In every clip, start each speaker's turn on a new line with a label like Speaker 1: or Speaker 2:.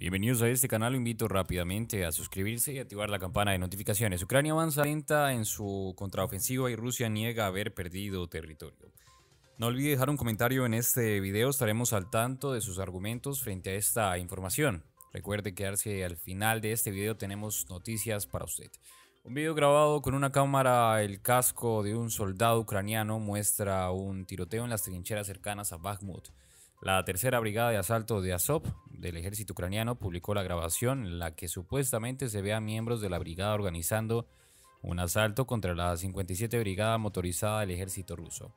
Speaker 1: Bienvenidos a este canal, invito rápidamente a suscribirse y activar la campana de notificaciones. Ucrania avanza lenta en su contraofensiva y Rusia niega haber perdido territorio. No olvide dejar un comentario en este video, estaremos al tanto de sus argumentos frente a esta información. Recuerde quedarse al final de este video, tenemos noticias para usted. Un video grabado con una cámara, el casco de un soldado ucraniano muestra un tiroteo en las trincheras cercanas a Bakhmut. La tercera brigada de asalto de Azov del ejército ucraniano publicó la grabación en la que supuestamente se ve a miembros de la brigada organizando un asalto contra la 57 Brigada Motorizada del ejército ruso.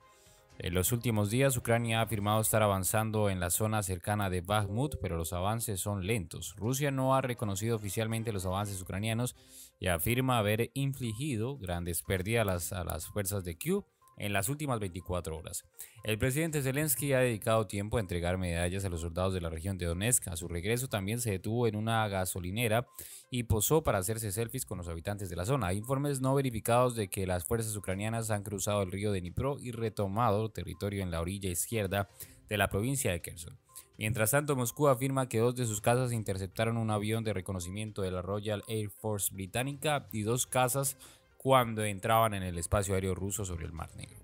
Speaker 1: En los últimos días, Ucrania ha afirmado estar avanzando en la zona cercana de Bakhmut, pero los avances son lentos. Rusia no ha reconocido oficialmente los avances ucranianos y afirma haber infligido grandes pérdidas a las, fuerzas de Kiev en las últimas 24 horas. El presidente Zelensky ha dedicado tiempo a entregar medallas a los soldados de la región de Donetsk. A su regreso también se detuvo en una gasolinera y posó para hacerse selfies con los habitantes de la zona. Hay informes no verificados de que las fuerzas ucranianas han cruzado el río de Dnipro y retomado territorio en la orilla izquierda de la provincia de Kherson. Mientras tanto, Moscú afirma que dos de sus casas interceptaron un avión de reconocimiento de la Royal Air Force británica y dos casas cuando entraban en el espacio aéreo ruso sobre el Mar Negro.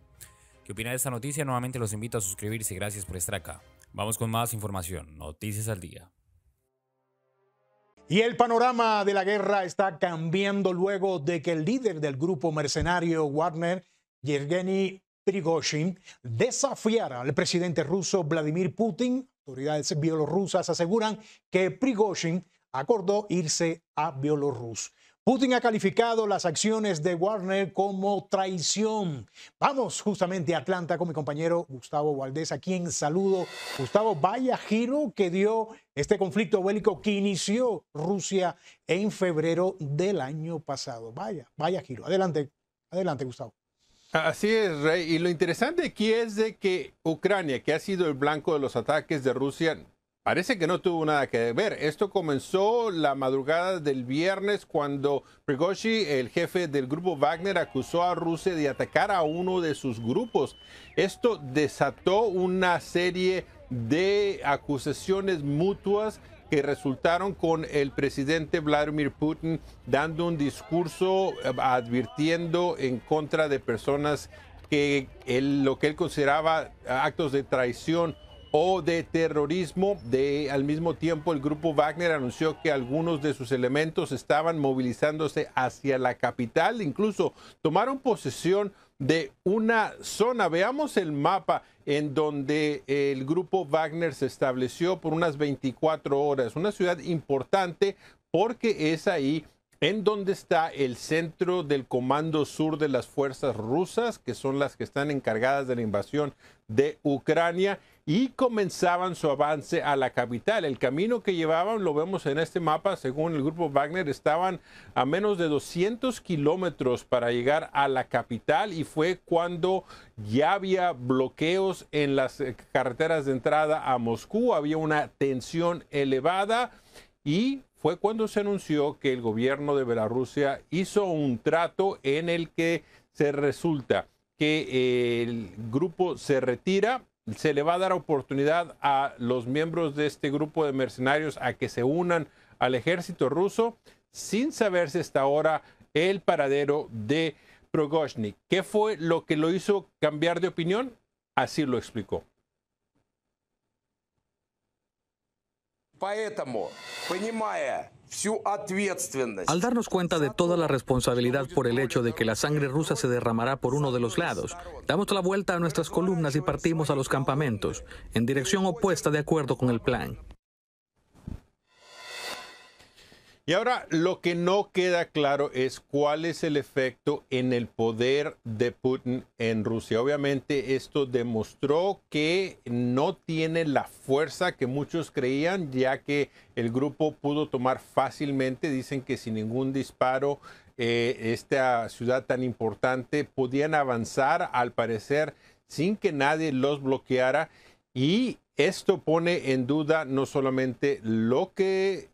Speaker 1: ¿Qué opina de esta noticia? Nuevamente los invito a suscribirse. Gracias por estar acá. Vamos con más información. Noticias al día.
Speaker 2: Y el panorama de la guerra está cambiando luego de que el líder del grupo mercenario Wagner, Yevgeny Prigozhin, desafiara al presidente ruso Vladimir Putin. Autoridades bielorrusas aseguran que Prigozhin acordó irse a Bielorrusia. Putin ha calificado las acciones de Warner como traición. Vamos justamente a Atlanta con mi compañero Gustavo Valdés, a quien saludo. Gustavo, vaya giro que dio este conflicto bélico que inició Rusia en febrero del año pasado. Vaya, vaya
Speaker 1: giro. Adelante, adelante, Gustavo.
Speaker 2: Así es, Rey. Y lo interesante aquí es de que Ucrania, que ha sido el blanco de los ataques de Rusia, Parece que no tuvo nada que ver. Esto comenzó la madrugada del viernes cuando Prigozhin, el jefe del grupo Wagner, acusó a Rusia de atacar a uno de sus grupos. Esto desató una serie de acusaciones mutuas que resultaron con el presidente Vladimir Putin dando un discurso eh, advirtiendo en contra de personas que lo que él consideraba actos de traición o de terrorismo. De, al mismo tiempo, el grupo Wagner anunció que algunos de sus elementos estaban movilizándose hacia la capital, incluso tomaron posesión de una zona. Veamos el mapa en donde el grupo Wagner se estableció por unas 24 horas, una ciudad importante porque es ahí en donde está el centro del Comando Sur de las Fuerzas Rusas, que son las que están encargadas de la invasión de Ucrania y comenzaban su avance a la capital. El camino que llevaban, lo vemos en este mapa, según el grupo Wagner, estaban a menos de 200 kilómetros para llegar a la capital y fue cuando ya había bloqueos en las eh, carreteras de entrada a Moscú, había una tensión elevada y fue cuando se anunció que el gobierno de Bielorrusia hizo un trato en el que se resulta que el grupo se retira se le va a dar oportunidad a los miembros de este grupo de mercenarios a que se unan al ejército ruso sin saberse hasta ahora el paradero de Progoshnik. ¿Qué fue lo que lo hizo cambiar de opinión? Así lo explicó. Al darnos cuenta de toda la responsabilidad por el hecho de que la sangre rusa se derramará por uno de los lados, damos la vuelta a nuestras columnas y partimos a los campamentos, en dirección opuesta de acuerdo con el plan. Y ahora lo que no queda claro es cuál es el efecto en el poder de Putin en Rusia. Obviamente esto demostró que no tiene la fuerza que muchos creían, ya que el grupo pudo tomar fácilmente, dicen que sin ningún disparo, eh, esta ciudad tan importante, podían avanzar al parecer sin que nadie los bloqueara. Y esto pone en duda no solamente lo que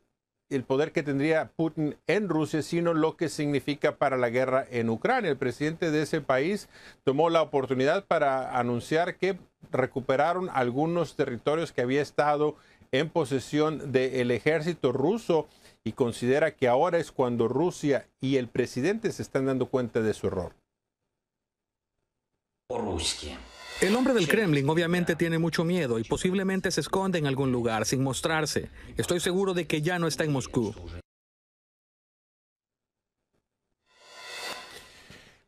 Speaker 2: el poder que tendría Putin en Rusia, sino lo que significa para la guerra en Ucrania. El presidente de ese país tomó la oportunidad para anunciar que recuperaron algunos territorios que había estado en posesión del ejército ruso y considera que ahora es cuando Rusia y el presidente se están dando cuenta de su error.
Speaker 1: El hombre del Kremlin
Speaker 2: obviamente tiene mucho miedo y posiblemente se esconde en algún lugar sin mostrarse. Estoy seguro de que ya no está en Moscú.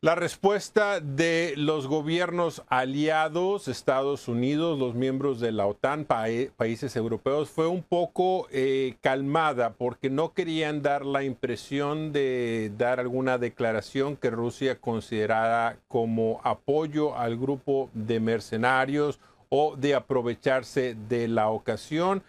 Speaker 2: La respuesta de los gobiernos aliados, Estados Unidos, los miembros de la OTAN, países europeos, fue un poco eh, calmada porque no querían dar la impresión de dar alguna declaración que Rusia considerara como apoyo al grupo de mercenarios o de aprovecharse de la ocasión.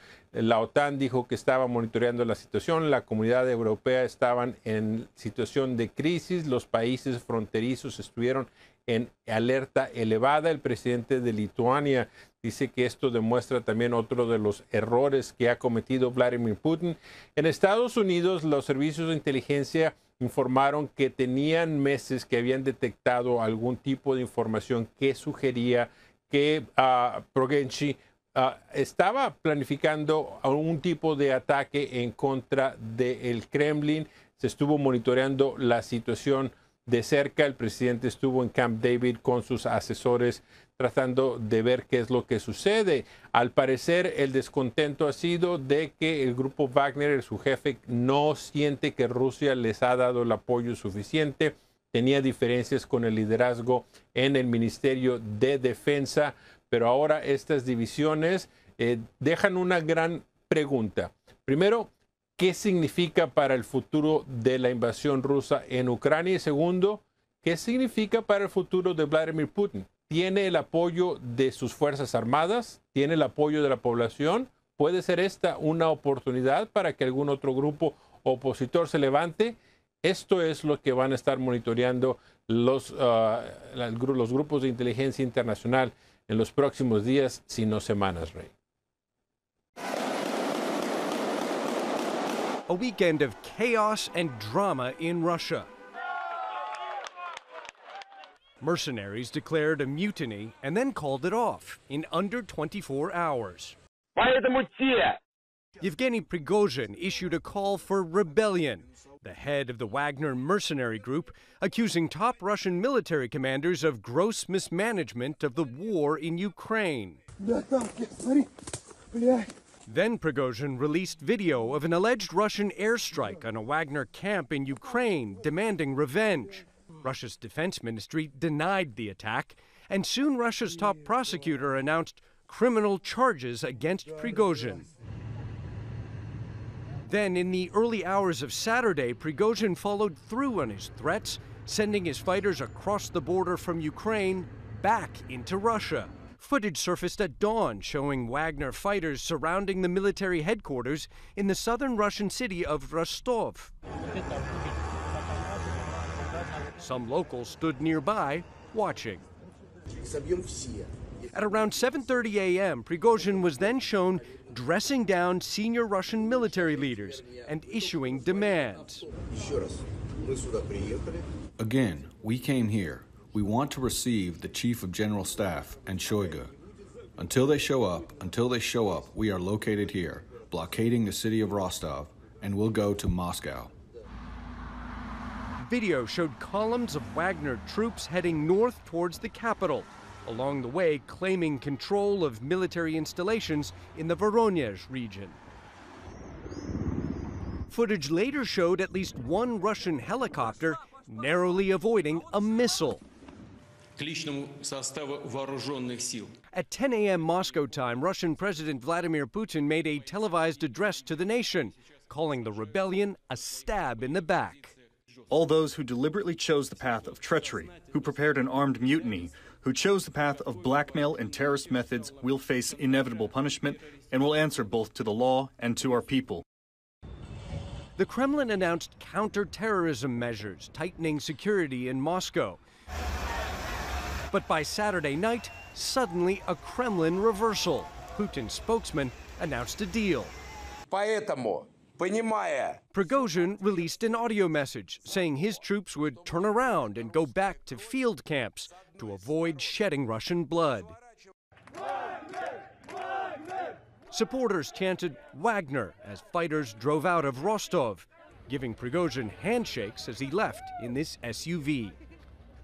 Speaker 2: La OTAN dijo que estaba monitoreando la situación, la comunidad europea estaba en situación de crisis, los países fronterizos estuvieron en alerta elevada. El presidente de Lituania dice que esto demuestra también otro de los errores que ha cometido Vladimir Putin. En Estados Unidos, los servicios de inteligencia informaron que tenían meses que habían detectado algún tipo de información que sugería que ah, Progenchi Ah, estaba planificando algún tipo de ataque en contra del Kremlin. Se estuvo monitoreando la situación de cerca. El presidente estuvo en Camp David con sus asesores tratando de ver qué es lo que sucede. Al parecer, el descontento ha sido de que el grupo Wagner, su jefe, no siente que Rusia les ha dado el apoyo suficiente. Tenía diferencias con el liderazgo en el Ministerio de Defensa pero ahora estas divisiones eh, dejan una gran pregunta. Primero, ¿qué significa para el futuro de la invasión rusa en Ucrania? Y segundo, ¿qué significa para el futuro de Vladimir Putin? ¿Tiene el apoyo de sus Fuerzas Armadas? ¿Tiene el apoyo de la población? ¿Puede ser esta una oportunidad para que algún otro grupo opositor se levante? Esto es lo que van a estar monitoreando los, ah, los grupos de inteligencia internacional en los próximos días, semanas, Rey.
Speaker 3: A weekend of chaos and drama in Russia. Mercenaries declared a mutiny and then called it off in under 24 hours. Yevgeny Prigozhin issued a call for rebellion the head of the Wagner mercenary group, accusing top Russian military commanders of gross mismanagement of the war in Ukraine. Then Prigozhin released video of an alleged Russian airstrike on a Wagner camp in Ukraine, demanding revenge. Russia's defense ministry denied the attack, and soon Russia's top prosecutor announced criminal charges against Prigozhin. Then, in the early hours of Saturday, Prigozhin followed through on his threats, sending his fighters across the border from Ukraine back into Russia. Footage surfaced at dawn showing Wagner fighters surrounding the military headquarters in the southern Russian city of Rostov. Some locals stood nearby watching. At around 7:30 a.m., Prigozhin was then shown dressing down senior Russian military leaders and issuing demands. Again, we came here. We want to receive the Chief of General Staff and Shoigu. Until they show up, until they show up, we are located here, blockading the city of Rostov, and will go to Moscow. Video showed columns of Wagner troops heading north towards the capital along the way claiming control of military installations in the Voronezh region. Footage later showed at least one Russian helicopter narrowly avoiding a missile. At 10 a.m. Moscow time, Russian President Vladimir Putin made a televised address to the nation, calling the rebellion a stab in the back. All those who deliberately chose the path of treachery, who prepared an armed mutiny, who chose the path of blackmail and terrorist methods will face inevitable punishment and will answer both to the law and to our people. The Kremlin announced counterterrorism measures, tightening security in Moscow. But by Saturday night, suddenly a Kremlin reversal. Putin's spokesman announced a deal. Prigozhin released an audio message saying his troops would turn around and go back to field camps, to avoid shedding Russian blood. Supporters chanted Wagner as fighters drove out of Rostov, giving Prigozhin handshakes as he left in this SUV.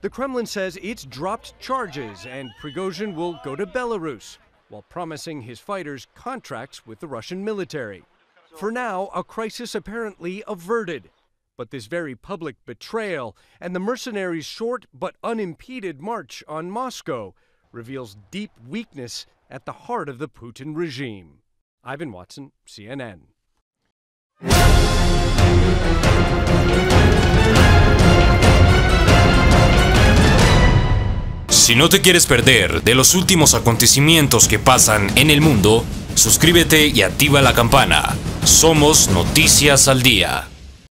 Speaker 3: The Kremlin says it's dropped charges and Prigozhin will go to Belarus while promising his fighters contracts with the Russian military. For now, a crisis apparently averted but this very public betrayal and the mercenaries' short but unimpeded march on Moscow reveals deep weakness at the heart of the Putin regime. Ivan Watson, CNN.
Speaker 1: Si no te quieres perder de los últimos acontecimientos que pasan en el mundo, suscríbete y activa la campana. Somos Noticias al Día.